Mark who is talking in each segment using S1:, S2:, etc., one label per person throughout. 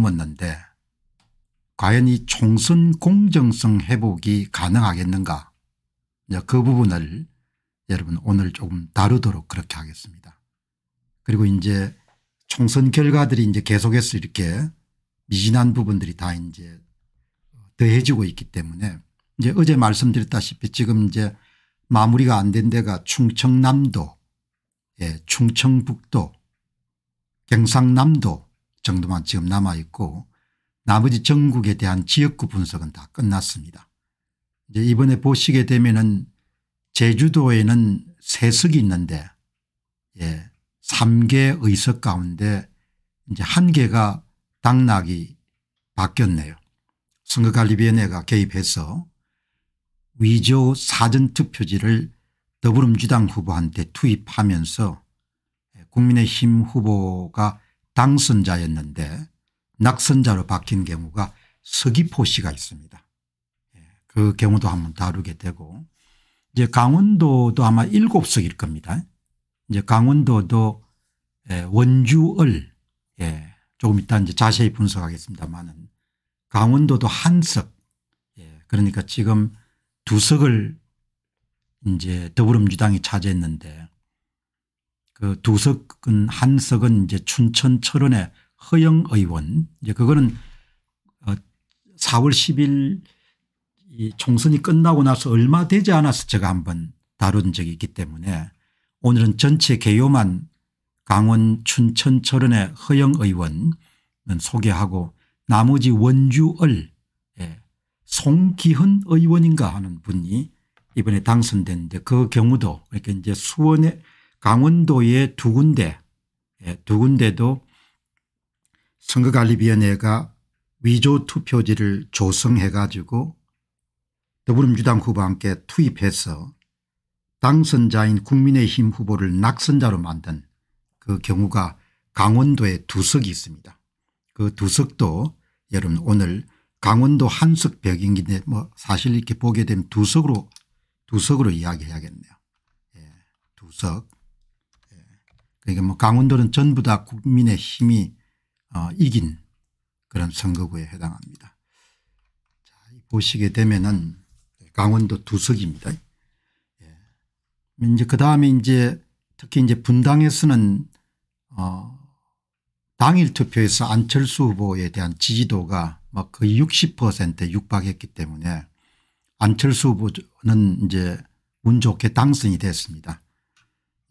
S1: 넘었는데 과연 이 총선 공정성 회복이 가능하겠는가 그 부분을 여러분 오늘 조금 다루도록 그렇게 하겠습니다. 그리고 이제 총선 결과들이 이제 계속해서 이렇게 미진한 부분들이 다 이제 더해지고 있기 때문에 이제 어제 말씀드렸다시피 지금 이제 마무리가 안 된 데가 충청남도, 예, 충청북도, 경상남도 정도만 지금 남아있고 나머지 전국에 대한 지역구 분석은 다 끝났습니다. 이제 이번에 보시게 되면은 제주도에는 세석이 있는데 예, 3개 의석 가운데 이제 한 개가 당락이 바뀌었네요. 선거관리위원회가 개입해서 위조 사전투표지를 더불어민주당 후보한테 투입하면서 국민의힘 후보가 당선자였는데 낙선자로 바뀐 경우가 서기포 시가 있습니다. 예, 그 경우도 한번 다루게 되고 이제 강원도도 아마 일곱 석일 겁니다. 이제 강원도도 예, 원주을 예, 조금 이따 이제 자세히 분석하겠습니다만은 강원도도 한석 예, 그러니까 지금 두 석을 이제 더불어민주당이 차지했는데 그 두석은 한석은 이제 춘천 철원의 허영 의원 이제 그거는 4월 어, 10일 이 총선이 끝나고 나서 얼마 되지 않아서 제가 한번 다룬 적이 있기 때문에 오늘은 전체 개요만 강원 춘천 철원의 허영 의원은 소개하고 나머지 원주을 예, 송기헌 의원인가 하는 분이 이번에 당선됐는데 그 경우도 이렇게 이제 수원에 강원도의 두 군데 예, 두 군데도 선거관리위원회가 위조 투표지를 조성해 가지고 더불어민주당 후보와 함께 투입해서 당선자인 국민의힘 후보를 낙선자로 만든 그 경우가 강원도에 두석이 있습니다. 그 두석도 여러분 오늘 강원도 한 석 벽인데 기뭐 사실 이렇게 보게 되면 두석으로 두석으로 이야기해야겠네요. 예, 두석. 그러뭐 강원도는 전부 다 국민의 힘이 어 이긴 그런 선거구에 해당합니다. 자, 보시게 되면은 강원도 두석입니다. 예. 이제 그 다음에 이제 특히 이제 분당에서는 어 당일 투표에서 안철수 후보에 대한 지지도가 막 뭐 거의 60%에 육박했기 때문에 안철수 후보는 이제 운 좋게 당선이 됐습니다.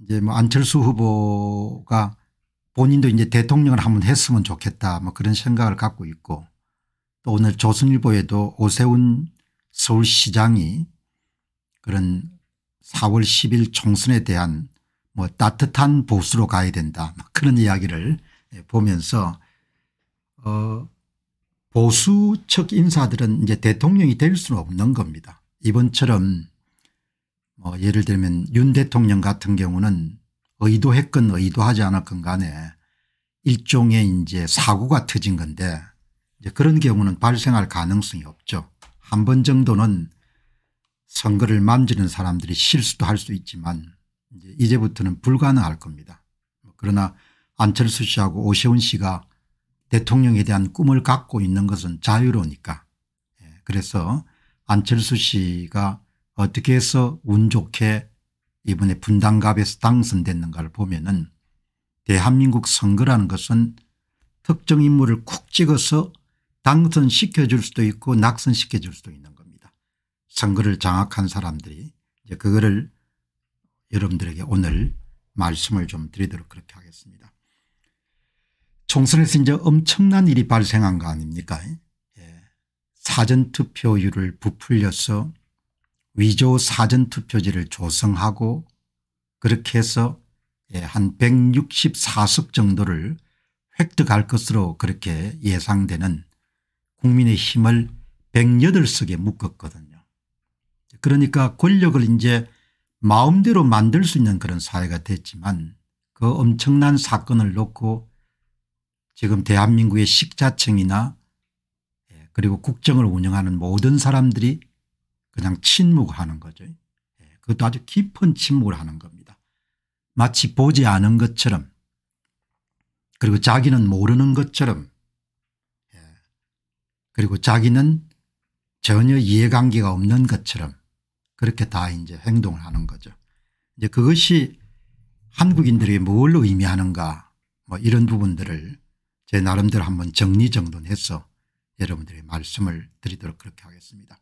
S1: 이제 뭐 안철수 후보가 본인도 이제 대통령을 한번 했으면 좋겠다 뭐 그런 생각을 갖고 있고 또 오늘 조선일보에도 오세훈 서울시장이 그런 4월 10일 총선에 대한 뭐 따뜻한 보수로 가야 된다 뭐 그런 이야기를 예, 보면서 어 보수 측 인사들은 이제 대통령이 될 수는 없는 겁니다. 이번처럼 뭐 예를 들면 윤 대통령 같은 경우는 의도했건 의도하지 않았건 간에 일종의 이제 사고가 터진 건데 이제 그런 경우는 발생할 가능성이 없죠. 한 번 정도는 선거를 만지는 사람들이 실수도 할 수 있지만 이제 부터는 불가능할 겁니다. 그러나 안철수 씨하고 오세훈 씨가 대통령에 대한 꿈을 갖고 있는 것은 자유로우니까 예, 그래서 안철수 씨가 어떻게 해서 운 좋게 이번에 분당갑에서 당선됐는가를 보면 은 대한민국 선거라는 것은 특정 인물을 콕 찍어서 당선시켜줄 수도 있고 낙선시켜줄 수도 있는 겁니다. 선거를 장악한 사람들이 이제 그거를 여러분들에게 오늘 말씀을 좀 드리도록 그렇게 하겠습니다. 총선에서 이제 엄청난 일이 발생한 거 아닙니까 예. 사전투표율을 부풀려서 위조 사전투표지를 조성하고 그렇게 해서 예, 한 164석 정도를 획득할 것으로 그렇게 예상되는 국민의 힘을 108석에 묶었거든요. 그러니까 권력을 이제 마음대로 만들 수 있는 그런 사회가 됐지만 그 엄청난 사건을 놓고 지금 대한민국의 식자층이나 예, 그리고 국정을 운영하는 모든 사람들이 그냥 침묵하는 거죠. 예, 그것도 아주 깊은 침묵을 하는 겁니다. 마치 보지 않은 것처럼 그리고 자기는 모르는 것처럼 예, 그리고 자기는 전혀 이해관계가 없는 것처럼 그렇게 다 이제 행동을 하는 거죠. 이제 그것이 한국인들이 뭘 의미하는가 뭐 이런 부분들을 제 나름대로 한번 정리정돈해서 여러분들의 말씀을 드리도록 그렇게 하겠습니다.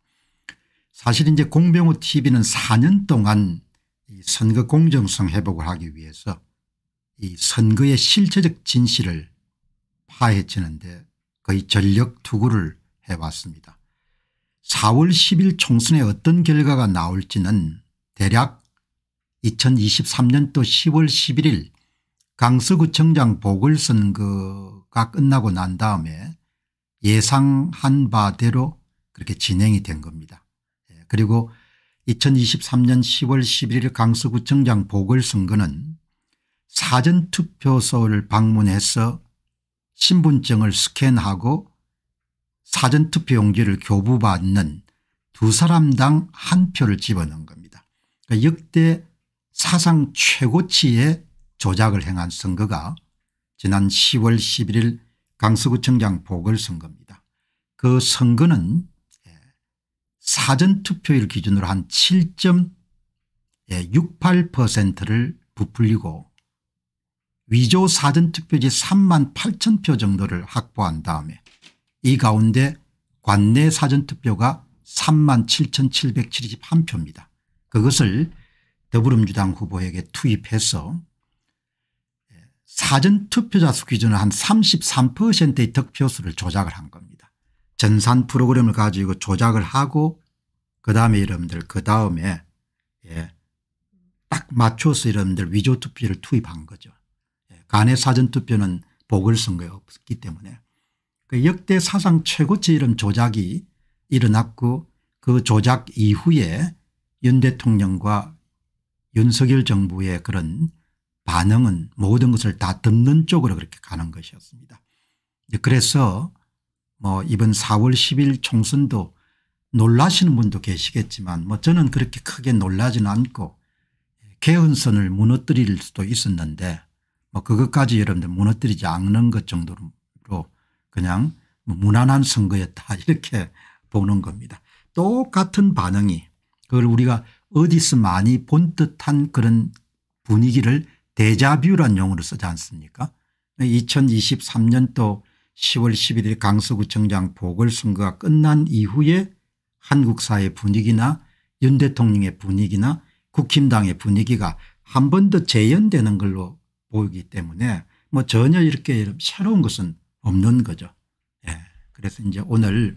S1: 사실 이제 공병호 tv는 4년 동안 이 선거 공정성 회복을 하기 위해서 이 선거의 실체적 진실을 파헤치는데 거의 전력 투구를 해왔습니다. 4월 10일 총선에 어떤 결과가 나올지는 대략 2023년도 10월 11일 강서구청장 보궐선거가 끝나고 난 다음에 예상한 바대로 그렇게 진행이 된 겁니다. 그리고 2023년 10월 11일 강서구청장 보궐선거는 사전투표소를 방문해서 신분증을 스캔하고 사전투표 용지를 교부받는 두 사람당 한 표를 집어넣은 겁니다. 그러니까 역대 사상 최고치의 조작을 행한 선거가 지난 10월 11일 강서구청장 보궐선거입니다. 그 선거는 사전투표율 기준으로 한 7.68%를 예, 부풀리고 위조 사전투표지 3만 8천 표 정도를 확보한 다음에 이 가운데 관내 사전투표가 3만 7,771표입니다. 그것을 더불어민주당 후보에게 투입해서 예, 사전투표자 수 기준으로 한 33%의 득표수를 조작을 한 겁니다. 전산 프로그램을 가지고 조작을 하고 그 다음에 여러분들 그 다음에 예, 딱 맞춰서 여러분들 위조투표를 투입한 거죠. 예, 간의 사전투표는 보궐선거에 없기 때문에 그 역대 사상 최고치 이런 조작이 일어났고 그 조작 이후에 윤 대통령과 윤석열 정부의 그런 반응은 모든 것을 다듣는 쪽으로 그렇게 가는 것이었습니다. 그래서 뭐 이번 4월 10일 총선도 놀라시는 분도 계시겠지만 뭐 저는 그렇게 크게 놀라지는 않고 개헌선을 무너뜨릴 수도 있었는데 뭐 그것까지 여러분들 무너뜨리지 않는 것 정도로 그냥 뭐 무난한 선거였다 이렇게 보는 겁니다. 똑같은 반응이 그걸 우리가 어디서 많이 본 듯한 그런 분위기를 데자뷰란 용어를 쓰지 않습니까 2023년도 10월 11일 강서구청장 보궐선거가 끝난 이후에 한국 사회 분위기나 윤 대통령의 분위기나 국힘당의 분위기가 한 번 더 재연되는 걸로 보이기 때문에 뭐 전혀 이렇게 새로운 것은 없는 거죠. 예. 그래서 이제 오늘